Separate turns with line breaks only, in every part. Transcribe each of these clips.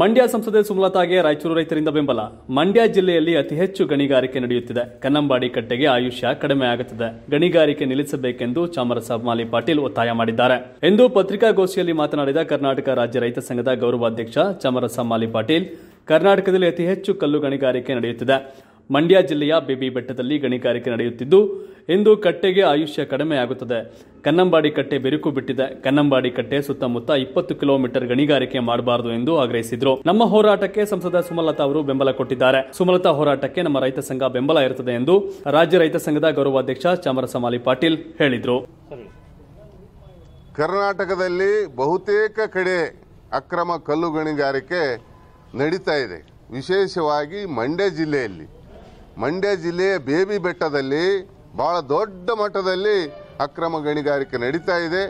ಮಂಡ್ಯ ಸಂಸದೆ ಸುಮಲತಾಗೆ ರಾಯಚೂರು ರೈತರಿಂದ ಬೆಂಬಲ ಮಂಡ್ಯ ಜಿಲ್ಲೆಯಲ್ಲಿ ಅತಿ ಹೆಚ್ಚು ಗಣಿಗಾರಿಕೆ ನಡೆಯುತ್ತಿದೆ ಕನ್ನಂಬಾಡಿ ಕಟ್ಟೆಗೆ ಆಯುಷ್ಯ ಕಡಿಮೆ ಆಗುತ್ತಿದೆ ಗಣಿಗಾರಿಕೆ ನಿಲ್ಲಿಸಬೇಕೆಂದು ಚಾಮರಸ ಮಾಲಿ ಪಾಟೀಲ್ ಒತ್ತಾಯ ಮಾಡಿದ್ದಾರೆ ಎಂದು ಪತ್ರಿಕಾಗೋಷ್ಠಿಯಲ್ಲಿ ಮಾತನಾಡಿದ ಕರ್ನಾಟಕ ರಾಜ್ಯ ರೈತ ಸಂಘದ ಗೌರವಾಧ್ಯಕ್ಷ ಚಾಮರಸ ಮಾಲಿ ಪಾಟೀಲ್ ಕರ್ನಾಟಕದಲ್ಲಿ ಅತಿ ಹೆಚ್ಚು ಕಲ್ಲು ಗಣಿಗಾರಿಕೆ ನಡೆಯುತ್ತಿದೆ ಮಂಡ್ಯ ಜಿಲ್ಲೆಯ ಬಿಬಿ ಬೆಟ್ಟದಲ್ಲಿ ಗಣಿಗಾರಿಕೆ ನಡೆಯುತ್ತಿದ್ದು ಇಂದು ಕಟ್ಟೆಗೆ ಆಯುಷ್ಯ ಕಡಿಮೆಯಾಗುತ್ತದೆ ಕನ್ನಂಬಾಡಿ ಕಟ್ಟೆ ಬಿರುಕು ಬಿಟ್ಟಿದೆ ಕನ್ನಂಬಾಡಿ ಕಟ್ಟೆ ಸುತ್ತಮುತ್ತ ಇಪ್ಪತ್ತು ಕಿಲೋಮೀಟರ್ ಗಣಿಗಾರಿಕೆ ಮಾಡಬಾರದು ಎಂದು ಆಗ್ರಹಿಸಿದರು ನಮ್ಮ ಹೋರಾಟಕ್ಕೆ ಸಂಸದ ಸುಮಲತಾ ಅವರು ಬೆಂಬಲ ಕೊಟ್ಟಿದ್ದಾರೆ ಸುಮಲತಾ ಹೋರಾಟಕ್ಕೆ ನಮ್ಮ ರೈತ ಸಂಘ ಬೆಂಬಲ ಇರುತ್ತದೆ ಎಂದು ರಾಜ್ಯ ರೈತ ಸಂಘದ ಗೌರವಾಧ್ಯಕ್ಷ ಚಾಮರಸಮಾಲಿ ಪಾಟೀಲ್ ಹೇಳಿದರು
ಕರ್ನಾಟಕದಲ್ಲಿ ಬಹುತೇಕ ಕಡೆ ಅಕ್ರಮ ಕಲ್ಲು ಗಣಿಗಾರಿಕೆ ನಡೀತಾ ಇದೆ ವಿಶೇಷವಾಗಿ ಮಂಡ್ಯ ಜಿಲ್ಲೆಯಲ್ಲಿ ಮಂಡ್ಯ ಜಿಲ್ಲೆಯ ಬೇಬಿ ಬೆಟ್ಟದಲ್ಲಿ ಭಾಳ ದೊಡ್ಡ ಮಟ್ಟದಲ್ಲಿ ಅಕ್ರಮ ಗಣಿಗಾರಿಕೆ ನಡೀತಾ ಇದೆ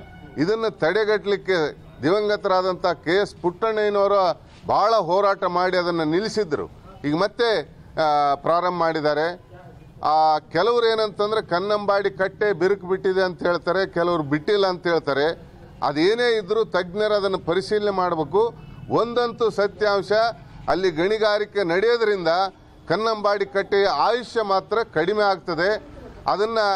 ಇದನ್ನು ತಡೆಗಟ್ಟಲಿಕ್ಕೆ ದಿವಂಗತರಾದಂಥ ಕೆ ಎಸ್ ಪುಟ್ಟಣ್ಣಯ್ಯನವರು ಭಾಳ ಹೋರಾಟ ಮಾಡಿ ಅದನ್ನು ನಿಲ್ಲಿಸಿದ್ರು ಈಗ ಮತ್ತೆ ಪ್ರಾರಂಭ ಮಾಡಿದ್ದಾರೆ ಕೆಲವರು ಏನಂತಂದ್ರೆ ಕನ್ನಂಬಾಡಿ ಕಟ್ಟೆ ಬಿರುಕು ಬಿಟ್ಟಿದೆ ಅಂತ ಹೇಳ್ತಾರೆ ಕೆಲವರು ಬಿಟ್ಟಿಲ್ಲ ಅಂತ ಹೇಳ್ತಾರೆ ಅದೇನೇ ಇದ್ದರೂ ತಜ್ಞರು ಅದನ್ನು ಪರಿಶೀಲನೆ ಮಾಡಬೇಕು ಒಂದಂತೂ ಸತ್ಯಾಂಶ ಅಲ್ಲಿ ಗಣಿಗಾರಿಕೆ ನಡೆಯೋದ್ರಿಂದ ಕನ್ನಂಬಾಡಿ ಕಟ್ಟೆಯ ಆಯುಷ್ಯ ಮಾತ್ರ ಕಡಿಮೆ ಆಗ್ತದೆ ಅದನ್ನು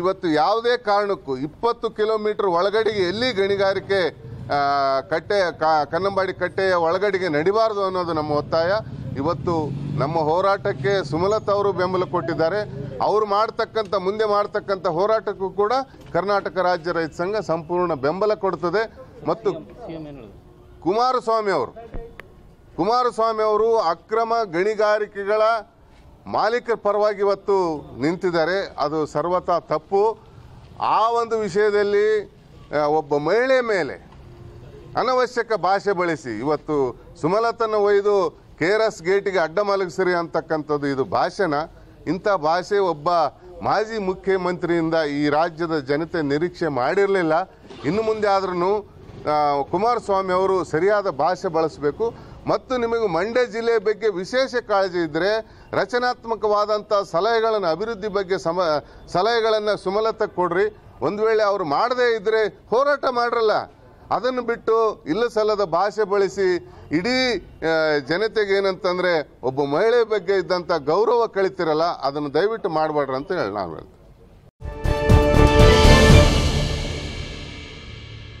ಇವತ್ತು ಯಾವುದೇ ಕಾರಣಕ್ಕೂ ಇಪ್ಪತ್ತು ಕಿಲೋಮೀಟರ್ ಒಳಗಡೆಗೆ ಎಲ್ಲಿ ಗಣಿಗಾರಿಕೆ ಕಟ್ಟೆ ಕನ್ನಂಬಾಡಿ ಕಟ್ಟೆಯ ಒಳಗಡೆಗೆ ನಡಿಬಾರದು ಅನ್ನೋದು ನಮ್ಮ ಒತ್ತಾಯ ಇವತ್ತು ನಮ್ಮ ಹೋರಾಟಕ್ಕೆ ಸುಮಲತಾ ಅವರು ಬೆಂಬಲ ಕೊಟ್ಟಿದ್ದಾರೆ ಅವರು ಮಾಡ್ತಕ್ಕಂಥ ಮುಂದೆ ಮಾಡ್ತಕ್ಕಂಥ ಹೋರಾಟಕ್ಕೂ ಕೂಡ ಕರ್ನಾಟಕ ರಾಜ್ಯ ರೈತ ಸಂಘ ಸಂಪೂರ್ಣ ಬೆಂಬಲ ಕೊಡ್ತದೆ ಮತ್ತು ಕುಮಾರಸ್ವಾಮಿ ಅವರು ಕುಮಾರಸ್ವಾಮಿ ಅವರು ಅಕ್ರಮ ಗಣಿಗಾರಿಕೆಗಳ ಮಾಲೀಕರ ಪರವಾಗಿ ಇವತ್ತು ನಿಂತಿದ್ದಾರೆ ಅದು ಸರ್ವತಾ ತಪ್ಪು ಆ ಒಂದು ವಿಷಯದಲ್ಲಿ ಒಬ್ಬ ಮಹಿಳೆ ಮೇಲೆ ಅನವಶ್ಯಕ ಭಾಷೆ ಬಳಸಿ ಇವತ್ತು ಸುಮಲತನ ಒಯ್ದು ಕೆ ಆರ್ ಎಸ್ ಗೇಟಿಗೆ ಅಡ್ಡ ಮಲಗಿಸ್ರಿ ಅಂತಕ್ಕಂಥದ್ದು ಇದು ಭಾಷಣ ಇಂಥ ಭಾಷೆ ಒಬ್ಬ ಮಾಜಿ ಮುಖ್ಯಮಂತ್ರಿಯಿಂದ ಈ ರಾಜ್ಯದ ಜನತೆ ನಿರೀಕ್ಷೆ ಮಾಡಿರಲಿಲ್ಲ ಇನ್ನು ಮುಂದೆ ಆದ್ರೂ ಕುಮಾರಸ್ವಾಮಿ ಅವರು ಸರಿಯಾದ ಭಾಷೆ ಬಳಸಬೇಕು ಮತ್ತು ನಿಮಗೆ ಮಂಡ್ಯ ಜಿಲ್ಲೆಯ ಬಗ್ಗೆ ವಿಶೇಷ ಕಾಳಜಿ ಇದ್ದರೆ ರಚನಾತ್ಮಕವಾದಂಥ ಸಲಹೆಗಳನ್ನು ಅಭಿವೃದ್ಧಿ ಬಗ್ಗೆ ಸಮ ಸಲಹೆಗಳನ್ನು ಸುಮಲತ ಕೊಡ್ರಿ ಒಂದು ವೇಳೆ ಅವರು ಮಾಡದೇ ಇದ್ದರೆ ಹೋರಾಟ ಮಾಡ್ರಲ್ಲ ಅದನ್ನು ಬಿಟ್ಟು ಇಲ್ಲ ಸಲ್ಲದ ಭಾಷೆ ಬಳಸಿ ಇಡೀ ಜನತೆಗೆ ಏನಂತಂದರೆ ಒಬ್ಬ ಮಹಿಳೆ ಬಗ್ಗೆ ಇದ್ದಂಥ ಗೌರವ ಕಳಿತಿರಲ್ಲ ಅದನ್ನು ದಯವಿಟ್ಟು ಮಾಡಬೇಡ್ರಿ ಅಂತ ಹೇಳಿ ನಾನು ಹೇಳ್ತೀನಿ